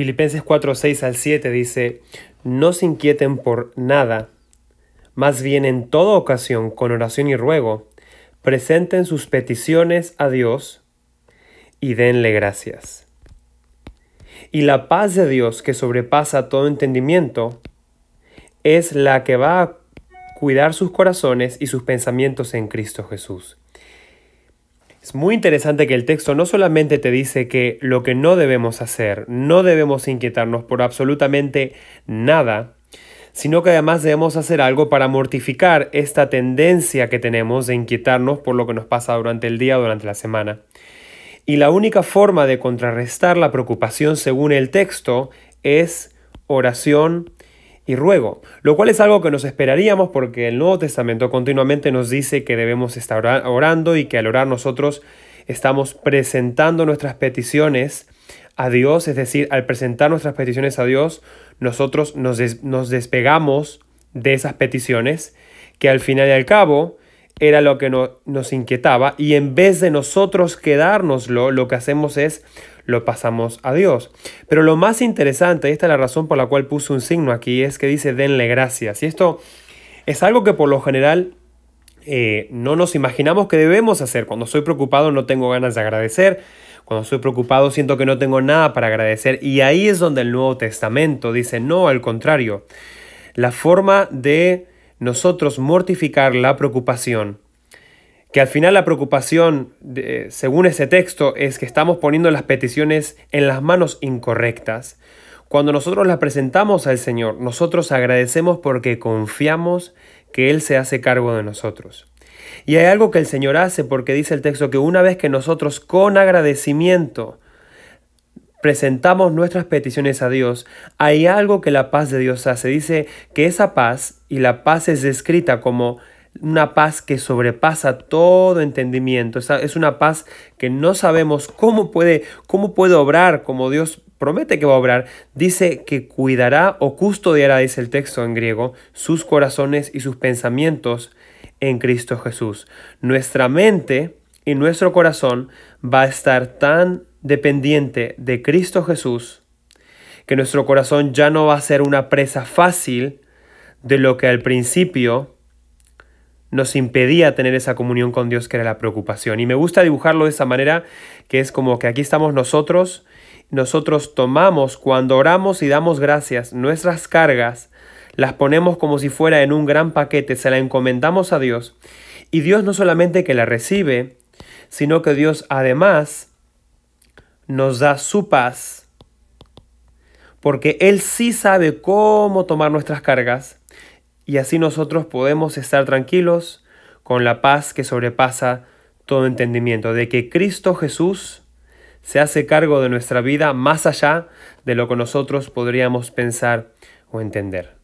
Filipenses 4, 6 al 7 dice, no se inquieten por nada, más bien en toda ocasión, con oración y ruego, presenten sus peticiones a Dios y denle gracias. Y la paz de Dios que sobrepasa todo entendimiento es la que va a cuidar sus corazones y sus pensamientos en Cristo Jesús. Es muy interesante que el texto no solamente te dice que lo que no debemos hacer, no debemos inquietarnos por absolutamente nada, sino que además debemos hacer algo para mortificar esta tendencia que tenemos de inquietarnos por lo que nos pasa durante el día, durante la semana. Y la única forma de contrarrestar la preocupación según el texto es oración, y ruego, lo cual es algo que nos esperaríamos porque el Nuevo Testamento continuamente nos dice que debemos estar orando y que al orar nosotros estamos presentando nuestras peticiones a Dios, es decir, al presentar nuestras peticiones a Dios, nosotros nos, despegamos de esas peticiones que al final y al cabo era lo que nos inquietaba y en vez de nosotros quedarnoslo, lo que hacemos es lo pasamos a Dios. Pero lo más interesante, y esta es la razón por la cual puse un signo aquí, es que dice denle gracias. Y esto es algo que por lo general eh, no nos imaginamos que debemos hacer. Cuando soy preocupado no tengo ganas de agradecer. Cuando soy preocupado siento que no tengo nada para agradecer. Y ahí es donde el Nuevo Testamento dice, no, al contrario. La forma de nosotros mortificar la preocupación que al final la preocupación, según ese texto, es que estamos poniendo las peticiones en las manos incorrectas. Cuando nosotros las presentamos al Señor, nosotros agradecemos porque confiamos que Él se hace cargo de nosotros. Y hay algo que el Señor hace porque dice el texto que una vez que nosotros con agradecimiento presentamos nuestras peticiones a Dios, hay algo que la paz de Dios hace. Dice que esa paz, y la paz es descrita como una paz que sobrepasa todo entendimiento. Es una paz que no sabemos cómo puede, cómo puede obrar, como Dios promete que va a obrar. Dice que cuidará o custodiará, dice el texto en griego, sus corazones y sus pensamientos en Cristo Jesús. Nuestra mente y nuestro corazón va a estar tan dependiente de Cristo Jesús que nuestro corazón ya no va a ser una presa fácil de lo que al principio nos impedía tener esa comunión con Dios que era la preocupación. Y me gusta dibujarlo de esa manera, que es como que aquí estamos nosotros, nosotros tomamos cuando oramos y damos gracias nuestras cargas, las ponemos como si fuera en un gran paquete, se la encomendamos a Dios. Y Dios no solamente que la recibe, sino que Dios además nos da su paz, porque Él sí sabe cómo tomar nuestras cargas y así nosotros podemos estar tranquilos con la paz que sobrepasa todo entendimiento, de que Cristo Jesús se hace cargo de nuestra vida más allá de lo que nosotros podríamos pensar o entender.